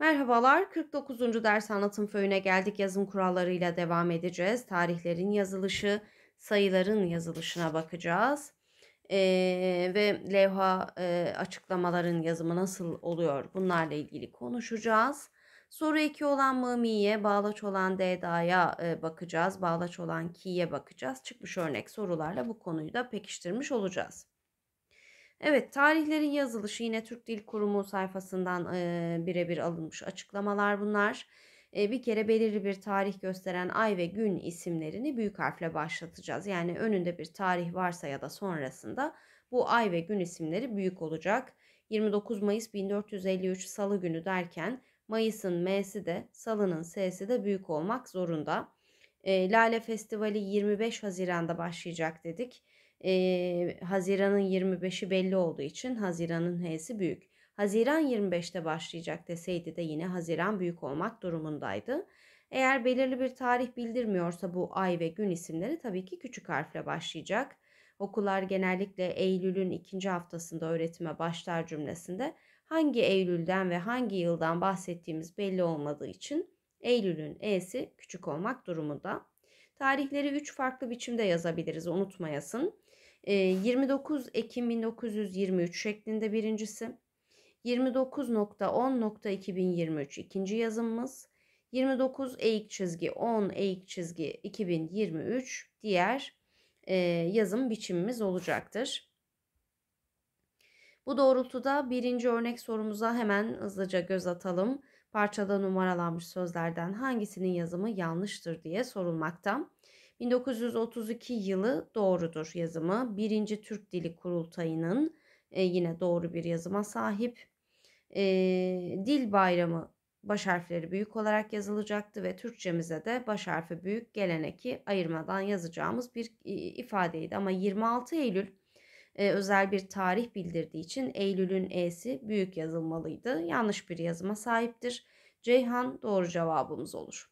Merhabalar, 49. ders anlatım föyüne geldik. Yazım kurallarıyla devam edeceğiz. Tarihlerin yazılışı, sayıların yazılışına bakacağız. Ee, ve levha e, açıklamaların yazımı nasıl oluyor bunlarla ilgili konuşacağız. Soru 2 olan Mımi'ye, bağlaç olan Deda'ya e, bakacağız. Bağlaç olan Ki'ye bakacağız. Çıkmış örnek sorularla bu konuyu da pekiştirmiş olacağız. Evet tarihlerin yazılışı yine Türk Dil Kurumu sayfasından e, birebir alınmış açıklamalar bunlar. E, bir kere belirli bir tarih gösteren ay ve gün isimlerini büyük harfle başlatacağız. Yani önünde bir tarih varsa ya da sonrasında bu ay ve gün isimleri büyük olacak. 29 Mayıs 1453 Salı günü derken Mayıs'ın M'si de Salı'nın S'si de büyük olmak zorunda. E, Lale Festivali 25 Haziran'da başlayacak dedik e, Haziran'ın 25'i belli olduğu için Haziran'ın H'si büyük. Haziran 25'te başlayacak deseydi de yine Haziran büyük olmak durumundaydı. Eğer belirli bir tarih bildirmiyorsa bu ay ve gün isimleri tabii ki küçük harfle başlayacak. Okullar genellikle Eylül'ün ikinci haftasında öğretime başlar cümlesinde hangi Eylül'den ve hangi yıldan bahsettiğimiz belli olmadığı için Eylül'ün E'si küçük olmak durumunda. Tarihleri üç farklı biçimde yazabiliriz unutmayasın. 29 ee, Ekim 1923 şeklinde birincisi. 29.10.2023 ikinci yazımız. 29 eğik çizgi 10 eğik çizgi 2023 diğer e, yazım biçimimiz olacaktır. Bu doğrultuda birinci örnek sorumuza hemen hızlıca göz atalım. Parçada numaralanmış sözlerden hangisinin yazımı yanlıştır diye sorulmaktan. 1932 yılı doğrudur yazımı. Birinci Türk Dili Kurultayı'nın e, yine doğru bir yazıma sahip. E, dil bayramı baş harfleri büyük olarak yazılacaktı ve Türkçemize de baş harfi büyük geleneki ayırmadan yazacağımız bir ifadeydi. Ama 26 Eylül e, özel bir tarih bildirdiği için Eylül'ün E'si büyük yazılmalıydı. Yanlış bir yazıma sahiptir. Ceyhan doğru cevabımız olur.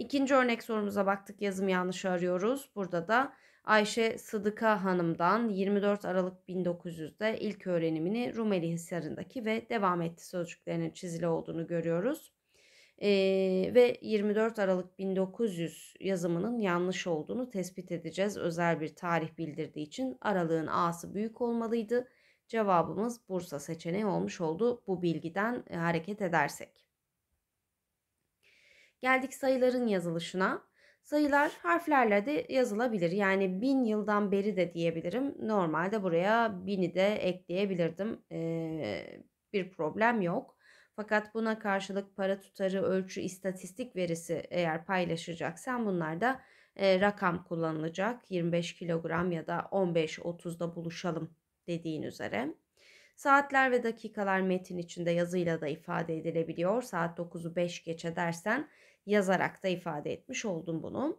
İkinci örnek sorumuza baktık yazım yanlış arıyoruz. Burada da Ayşe Sıdıka Hanım'dan 24 Aralık 1900'de ilk öğrenimini Rumeli Hisarı'ndaki ve devam etti sözcüklerinin çizili olduğunu görüyoruz. Ee, ve 24 Aralık 1900 yazımının yanlış olduğunu tespit edeceğiz. Özel bir tarih bildirdiği için aralığın A'sı büyük olmalıydı. Cevabımız Bursa seçeneği olmuş oldu bu bilgiden e, hareket edersek. Geldik sayıların yazılışına. Sayılar harflerle de yazılabilir. Yani bin yıldan beri de diyebilirim. Normalde buraya bini de ekleyebilirdim. Ee, bir problem yok. Fakat buna karşılık para tutarı, ölçü, istatistik verisi eğer paylaşacaksan bunlarda e, rakam kullanılacak. 25 kilogram ya da 15-30'da buluşalım dediğin üzere. Saatler ve dakikalar metin içinde yazıyla da ifade edilebiliyor. Saat 9'u 5 geçe dersen yazarak da ifade etmiş oldum bunu.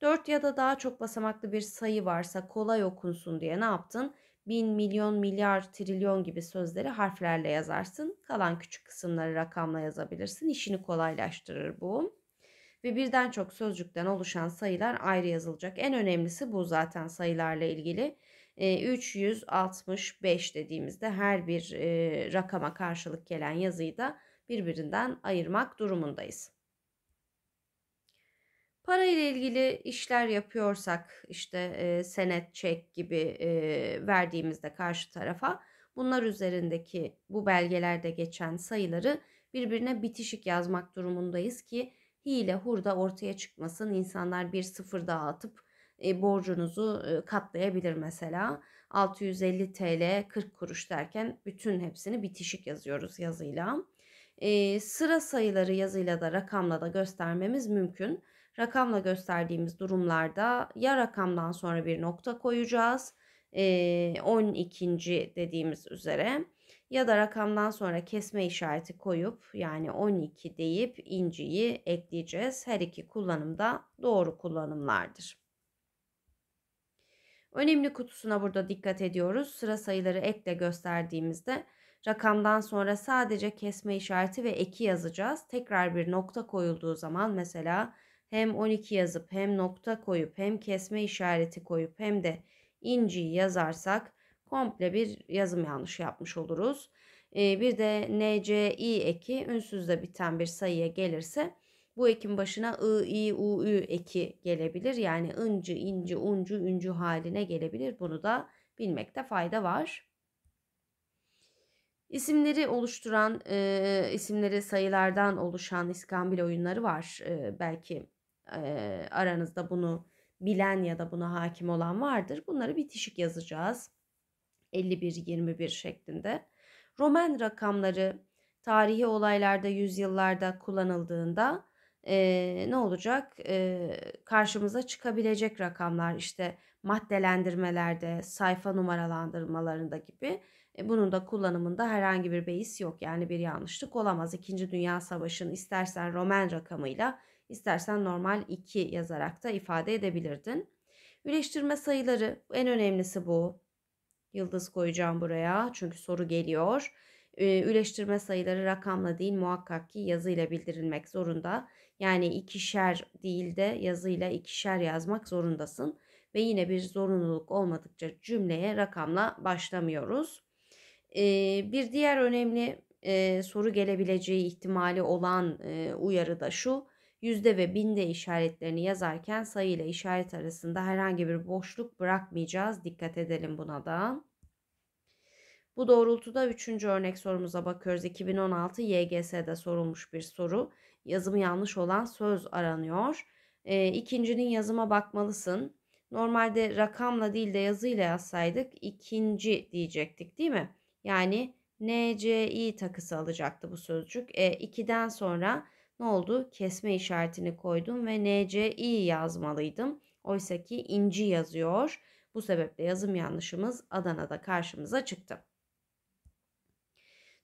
4 ya da daha çok basamaklı bir sayı varsa kolay okunsun diye ne yaptın? Bin, milyon, milyar, trilyon gibi sözleri harflerle yazarsın. Kalan küçük kısımları rakamla yazabilirsin. İşini kolaylaştırır bu. Ve birden çok sözcükten oluşan sayılar ayrı yazılacak. En önemlisi bu zaten sayılarla ilgili. 365 e, dediğimizde her bir e, rakama karşılık gelen yazıyı da birbirinden ayırmak durumundayız. Para ile ilgili işler yapıyorsak işte e, senet, çek gibi e, verdiğimizde karşı tarafa bunlar üzerindeki bu belgelerde geçen sayıları birbirine bitişik yazmak durumundayız ki hile hurda ortaya çıkmasın. İnsanlar bir sıfır daha atıp e, borcunuzu e, katlayabilir mesela. 650 TL 40 kuruş derken bütün hepsini bitişik yazıyoruz yazıyla. E, sıra sayıları yazıyla da rakamla da göstermemiz mümkün rakamla gösterdiğimiz durumlarda ya rakamdan sonra bir nokta koyacağız. 12. dediğimiz üzere ya da rakamdan sonra kesme işareti koyup yani 12 deyip inciyi ekleyeceğiz. Her iki kullanım da doğru kullanımlardır. Önemli kutusuna burada dikkat ediyoruz. Sıra sayıları ekle gösterdiğimizde rakamdan sonra sadece kesme işareti ve eki yazacağız. Tekrar bir nokta koyulduğu zaman mesela hem 12 yazıp hem nokta koyup hem kesme işareti koyup hem de inci yazarsak komple bir yazım yanlışı yapmış oluruz. Ee, bir de NCI eki ünsüzle biten bir sayıya gelirse bu ekin başına ı, i, u, ü eki gelebilir. Yani ıncı, inci, uncu, üncü haline gelebilir. Bunu da bilmekte fayda var. İsimleri oluşturan, e, isimleri sayılardan oluşan iskambil oyunları var. E, belki aranızda bunu bilen ya da buna hakim olan vardır. Bunları bitişik yazacağız. 51-21 şeklinde. Roman rakamları tarihi olaylarda, yüzyıllarda kullanıldığında e, ne olacak? E, karşımıza çıkabilecek rakamlar işte maddelendirmelerde, sayfa numaralandırmalarında gibi e, bunun da kullanımında herhangi bir beis yok. Yani bir yanlışlık olamaz. İkinci Dünya Savaşı'nın istersen Roman rakamıyla İstersen normal 2 yazarak da ifade edebilirdin. Üleştirme sayıları en önemlisi bu. Yıldız koyacağım buraya çünkü soru geliyor. Üleştirme ee, sayıları rakamla değil muhakkak ki yazıyla bildirilmek zorunda. Yani ikişer değil de yazıyla ikişer yazmak zorundasın. Ve yine bir zorunluluk olmadıkça cümleye rakamla başlamıyoruz. Ee, bir diğer önemli e, soru gelebileceği ihtimali olan e, uyarı da şu yüzde ve binde işaretlerini yazarken sayı ile işaret arasında herhangi bir boşluk bırakmayacağız. Dikkat edelim buna da. Bu doğrultuda üçüncü örnek sorumuza bakıyoruz. 2016 YGS'de sorulmuş bir soru. Yazımı yanlış olan söz aranıyor. E, ikincinin yazıma bakmalısın. Normalde rakamla değil de yazıyla yazsaydık ikinci diyecektik değil mi? Yani NCI takısı alacaktı bu sözcük. E, 2'den sonra ne oldu? Kesme işaretini koydum ve NCI yazmalıydım. Oysa ki inci yazıyor. Bu sebeple yazım yanlışımız Adana'da karşımıza çıktı.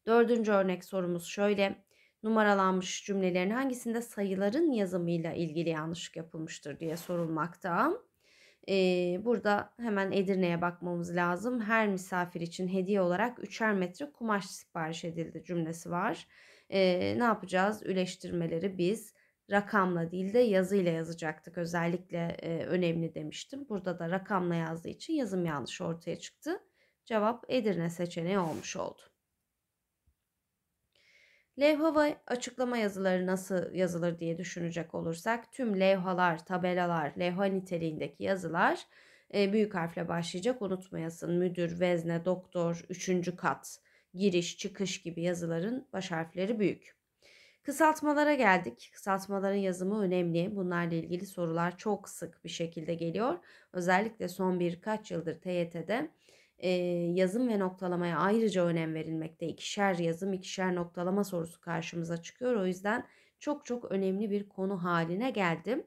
Dördüncü örnek sorumuz şöyle. Numaralanmış cümlelerin hangisinde sayıların yazımıyla ilgili yanlışlık yapılmıştır diye sorulmakta. Ee, burada hemen Edirne'ye bakmamız lazım. Her misafir için hediye olarak üçer metre kumaş sipariş edildi cümlesi var. Ee, ne yapacağız? Üleştirmeleri biz rakamla değil de yazıyla yazacaktık. Özellikle e, önemli demiştim. Burada da rakamla yazdığı için yazım yanlış ortaya çıktı. Cevap Edirne seçeneği olmuş oldu. Levha ve açıklama yazıları nasıl yazılır diye düşünecek olursak tüm levhalar, tabelalar, levha niteliğindeki yazılar e, büyük harfle başlayacak unutmayasın. Müdür, vezne, doktor, üçüncü kat, giriş, çıkış gibi yazıların baş harfleri büyük. Kısaltmalara geldik. Kısaltmaların yazımı önemli. Bunlarla ilgili sorular çok sık bir şekilde geliyor. Özellikle son birkaç yıldır TYT'de e, yazım ve noktalamaya ayrıca önem verilmekte. İkişer yazım, ikişer noktalama sorusu karşımıza çıkıyor. O yüzden çok çok önemli bir konu haline geldim.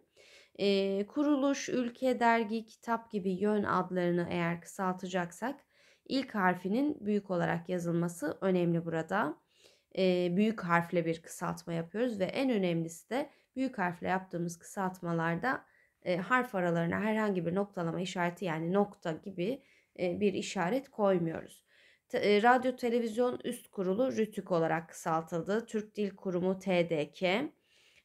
E, kuruluş, ülke, dergi, kitap gibi yön adlarını eğer kısaltacaksak ilk harfinin büyük olarak yazılması önemli burada. E, büyük harfle bir kısaltma yapıyoruz ve en önemlisi de büyük harfle yaptığımız kısaltmalarda e, harf aralarına herhangi bir noktalama işareti yani nokta gibi e, bir işaret koymuyoruz. E, Radyo Televizyon Üst Kurulu RTÜK olarak kısaltıldı. Türk Dil Kurumu TDK,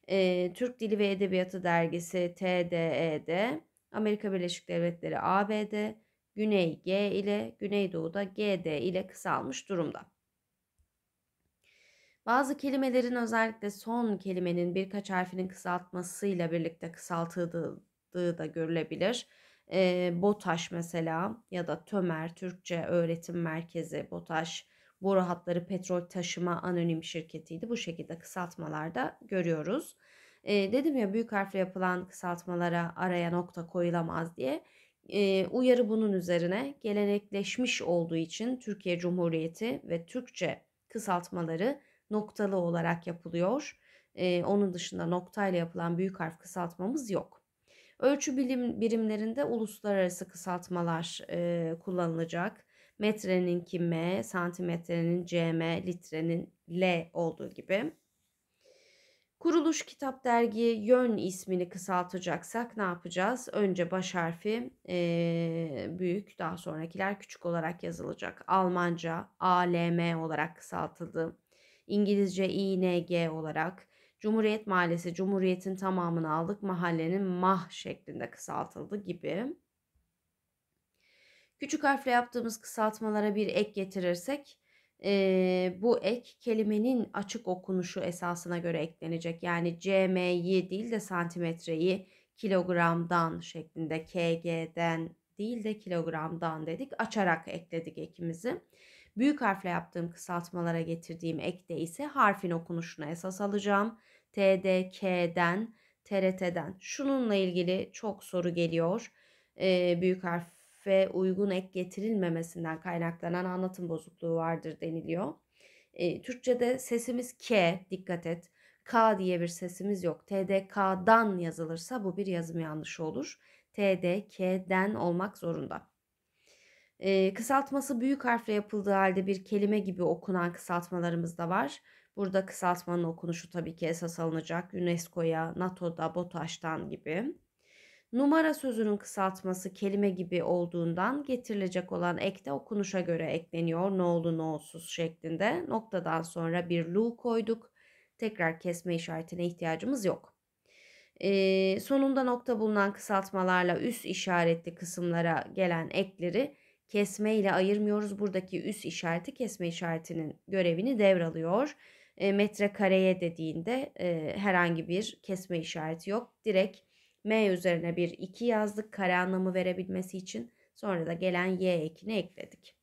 e, Türk Dili ve Edebiyatı Dergisi TDED, Amerika Birleşik Devletleri ABD, Güney G ile Güneydoğu'da GD ile kısalmış durumda. Bazı kelimelerin özellikle son kelimenin birkaç harfinin kısaltmasıyla birlikte kısaltıldığı da görülebilir e, BOTAŞ mesela ya da TÖMER Türkçe Öğretim Merkezi BOTAŞ boru hatları petrol taşıma anonim şirketiydi. Bu şekilde kısaltmalarda görüyoruz. E, dedim ya büyük harfle yapılan kısaltmalara araya nokta koyulamaz diye. E, uyarı bunun üzerine gelenekleşmiş olduğu için Türkiye Cumhuriyeti ve Türkçe kısaltmaları noktalı olarak yapılıyor. E, onun dışında noktayla yapılan büyük harf kısaltmamız yok. Ölçü bilim birimlerinde uluslararası kısaltmalar e, kullanılacak. Metreninki M, santimetrenin cm, litrenin L olduğu gibi. Kuruluş kitap dergi yön ismini kısaltacaksak ne yapacağız? Önce baş harfi e, büyük daha sonrakiler küçük olarak yazılacak. Almanca ALM olarak kısaltıldı. İngilizce ING olarak. Cumhuriyet Mahallesi Cumhuriyet'in tamamını aldık. Mahallenin mah şeklinde kısaltıldı gibi. Küçük harfle yaptığımız kısaltmalara bir ek getirirsek e, bu ek kelimenin açık okunuşu esasına göre eklenecek. Yani cm'yi değil de santimetreyi kilogramdan şeklinde kg'den değil de kilogramdan dedik. Açarak ekledik ekimizi. Büyük harfle yaptığım kısaltmalara getirdiğim ekte ise harfin okunuşunu esas alacağım. TDK'den, TRT'den. Şununla ilgili çok soru geliyor. E, büyük harfe uygun ek getirilmemesinden kaynaklanan anlatım bozukluğu vardır deniliyor. E, Türkçe'de sesimiz K, dikkat et. K diye bir sesimiz yok. TDK'dan yazılırsa bu bir yazım yanlışı olur. TDK'den olmak zorunda. E, kısaltması büyük harfle yapıldığı halde bir kelime gibi okunan kısaltmalarımız da var. Burada kısaltmanın okunuşu tabii ki esas alınacak. UNESCO'ya, NATO'da, BOTAŞ'tan gibi. Numara sözünün kısaltması kelime gibi olduğundan getirilecek olan ek de okunuşa göre ekleniyor. ne ne no'suz şeklinde. Noktadan sonra bir lu koyduk. Tekrar kesme işaretine ihtiyacımız yok. Ee, sonunda nokta bulunan kısaltmalarla üst işaretli kısımlara gelen ekleri kesme ile ayırmıyoruz. Buradaki üst işareti kesme işaretinin görevini devralıyor e, metrekareye dediğinde e, herhangi bir kesme işareti yok. Direkt M üzerine bir 2 yazdık kare anlamı verebilmesi için. Sonra da gelen Y ekini ekledik.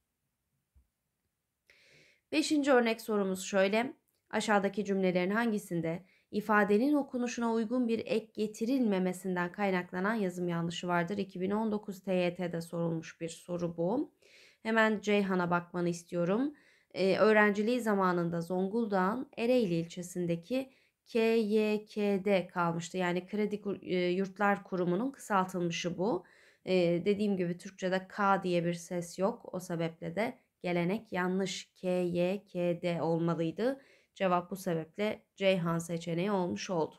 Beşinci örnek sorumuz şöyle. Aşağıdaki cümlelerin hangisinde ifadenin okunuşuna uygun bir ek getirilmemesinden kaynaklanan yazım yanlışı vardır? 2019 TYT'de sorulmuş bir soru bu. Hemen Ceyhan'a bakmanı istiyorum e, öğrenciliği zamanında Zonguldak'ın Ereğli ilçesindeki KYK'de kalmıştı. Yani Kredi Yurtlar Kurumu'nun kısaltılmışı bu. E, dediğim gibi Türkçe'de K diye bir ses yok. O sebeple de gelenek yanlış KYKD olmalıydı. Cevap bu sebeple Ceyhan seçeneği olmuş oldu.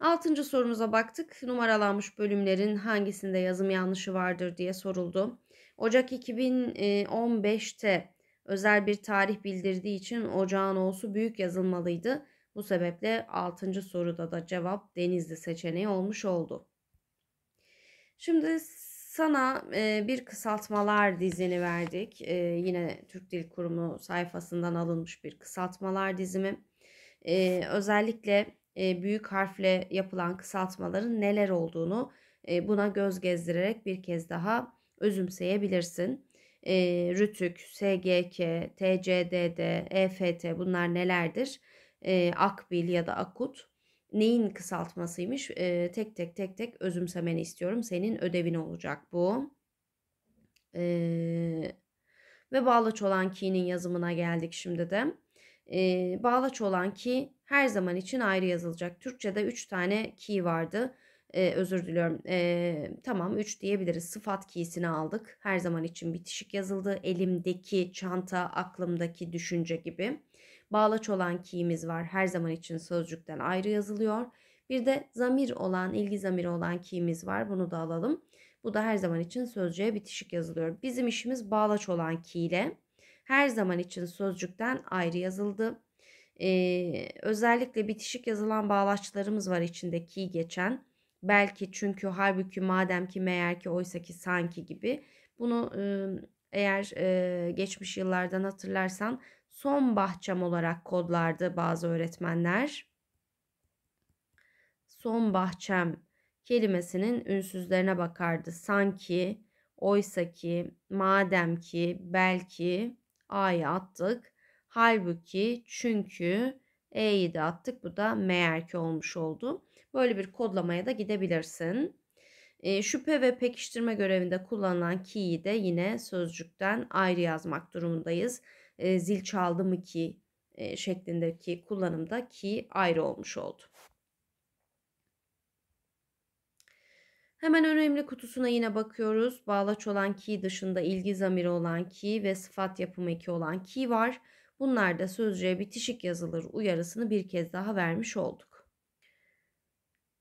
Altıncı sorumuza baktık. Numaralanmış bölümlerin hangisinde yazım yanlışı vardır diye soruldu. Ocak 2015'te özel bir tarih bildirdiği için ocağın olsu büyük yazılmalıydı. Bu sebeple 6. soruda da cevap Denizli seçeneği olmuş oldu. Şimdi sana bir kısaltmalar dizini verdik. Yine Türk Dil Kurumu sayfasından alınmış bir kısaltmalar dizimi. Özellikle büyük harfle yapılan kısaltmaların neler olduğunu buna göz gezdirerek bir kez daha özümseyebilirsin. E, Rütük, SGK, TCDD, EFT bunlar nelerdir? E, Akbil ya da Akut neyin kısaltmasıymış? E, tek tek tek tek özümsemeni istiyorum. Senin ödevin olacak bu. E, ve bağlaç olan ki'nin yazımına geldik şimdi de. E, bağlaç olan ki her zaman için ayrı yazılacak. Türkçe'de 3 tane ki vardı e, özür diliyorum e, tamam 3 diyebiliriz sıfat kiyisini aldık her zaman için bitişik yazıldı elimdeki çanta aklımdaki düşünce gibi bağlaç olan kiyimiz var her zaman için sözcükten ayrı yazılıyor bir de zamir olan ilgi zamiri olan kiyimiz var bunu da alalım bu da her zaman için sözcüğe bitişik yazılıyor bizim işimiz bağlaç olan ki ile her zaman için sözcükten ayrı yazıldı ee, özellikle bitişik yazılan bağlaçlarımız var içinde ki geçen belki çünkü halbuki madem ki meğer ki oysa ki sanki gibi bunu eğer e, geçmiş yıllardan hatırlarsan son bahçem olarak kodlardı bazı öğretmenler. Son bahçem kelimesinin ünsüzlerine bakardı. Sanki, oysa ki, madem ki, belki a'yı attık. Halbuki, çünkü, E'yi de attık. Bu da meğer ki olmuş oldu. Böyle bir kodlamaya da gidebilirsin. E, şüphe ve pekiştirme görevinde kullanılan ki'yi de yine sözcükten ayrı yazmak durumundayız. E, zil çaldı mı ki e, şeklindeki kullanımda ki ayrı olmuş oldu. Hemen önemli kutusuna yine bakıyoruz. Bağlaç olan ki dışında ilgi zamiri olan ki ve sıfat yapımı eki olan ki var. Bunlar da sözcüğe bitişik yazılır uyarısını bir kez daha vermiş olduk.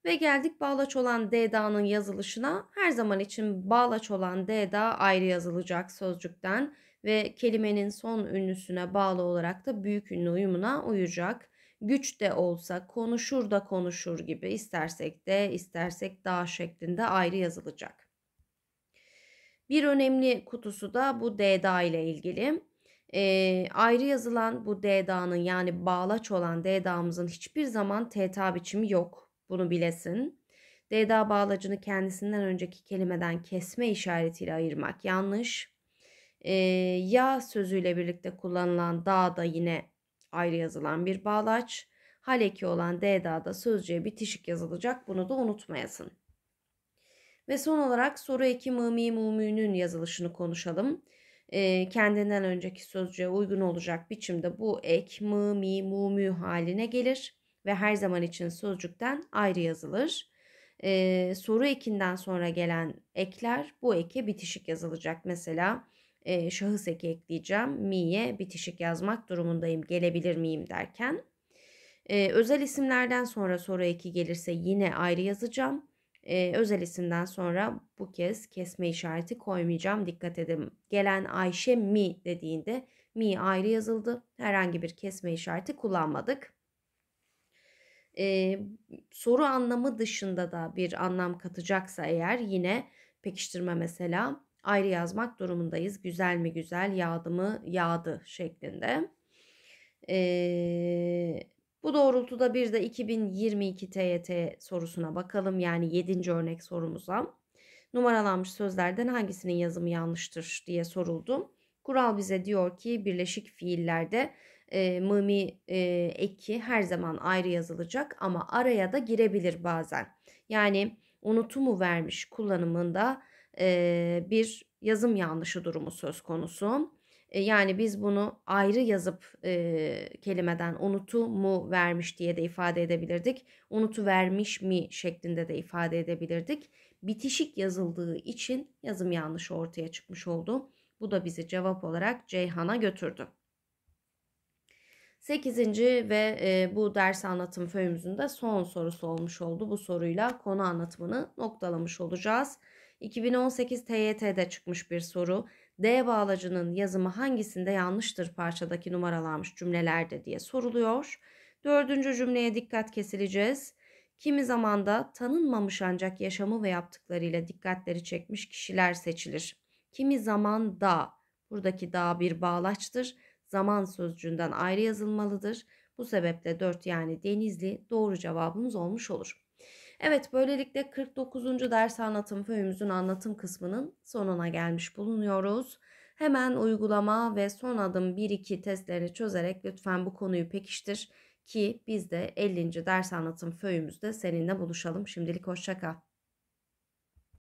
Ve geldik bağlaç olan DDA'nın yazılışına. Her zaman için bağlaç olan DDA ayrı yazılacak sözcükten ve kelimenin son ünlüsüne bağlı olarak da büyük ünlü uyumuna uyacak. Güç de olsa konuşur da konuşur gibi istersek de istersek daha şeklinde ayrı yazılacak. Bir önemli kutusu da bu DDA ile ilgili. E, ayrı yazılan bu DDA'nın yani bağlaç olan DDA'mızın hiçbir zaman TTA biçimi yok. Bunu bilesin. DDA bağlacını kendisinden önceki kelimeden kesme işaretiyle ayırmak yanlış. E, ya sözüyle birlikte kullanılan da da yine ayrı yazılan bir bağlaç. Haleki olan olan DDA'da sözcüğe bitişik yazılacak. Bunu da unutmayasın. Ve son olarak soru eki mımi mumünün yazılışını konuşalım e, kendinden önceki sözcüğe uygun olacak biçimde bu ek, mı, mi, mu, mü haline gelir ve her zaman için sözcükten ayrı yazılır. E, soru ekinden sonra gelen ekler bu eke bitişik yazılacak. Mesela e, şahıs eki ekleyeceğim. Mi'ye bitişik yazmak durumundayım. Gelebilir miyim derken. E, özel isimlerden sonra soru eki gelirse yine ayrı yazacağım e, özel isimden sonra bu kez kesme işareti koymayacağım. Dikkat edin. Gelen Ayşe mi dediğinde mi ayrı yazıldı. Herhangi bir kesme işareti kullanmadık. E, soru anlamı dışında da bir anlam katacaksa eğer yine pekiştirme mesela ayrı yazmak durumundayız. Güzel mi güzel, yağdı mı yağdı şeklinde. Ee, bu doğrultuda bir de 2022 TYT sorusuna bakalım yani 7. örnek sorumuza. Numaralanmış sözlerden hangisinin yazımı yanlıştır diye soruldu. Kural bize diyor ki birleşik fiillerde e, mımi e, eki her zaman ayrı yazılacak ama araya da girebilir bazen. Yani unutumu vermiş kullanımında e, bir yazım yanlışı durumu söz konusu. E, yani biz bunu ayrı yazıp e, kelimeden unutu mu vermiş diye de ifade edebilirdik. Unutu vermiş mi şeklinde de ifade edebilirdik. Bitişik yazıldığı için yazım yanlışı ortaya çıkmış oldu. Bu da bizi cevap olarak Ceyhan'a götürdü. Sekizinci ve e, bu ders anlatım föyümüzün de son sorusu olmuş oldu. Bu soruyla konu anlatımını noktalamış olacağız. 2018 TYT'de çıkmış bir soru. D bağlacının yazımı hangisinde yanlıştır parçadaki numaralanmış cümlelerde diye soruluyor. Dördüncü cümleye dikkat kesileceğiz. Kimi zamanda tanınmamış ancak yaşamı ve yaptıklarıyla dikkatleri çekmiş kişiler seçilir. Kimi zaman da, buradaki da bir bağlaçtır, zaman sözcüğünden ayrı yazılmalıdır. Bu sebeple 4 yani Denizli doğru cevabımız olmuş olur. Evet böylelikle 49. ders anlatım föyümüzün anlatım kısmının sonuna gelmiş bulunuyoruz. Hemen uygulama ve son adım 1-2 testlerini çözerek lütfen bu konuyu pekiştir ki biz de 50. ders anlatım föyümüzde seninle buluşalım. Şimdilik hoşçakal.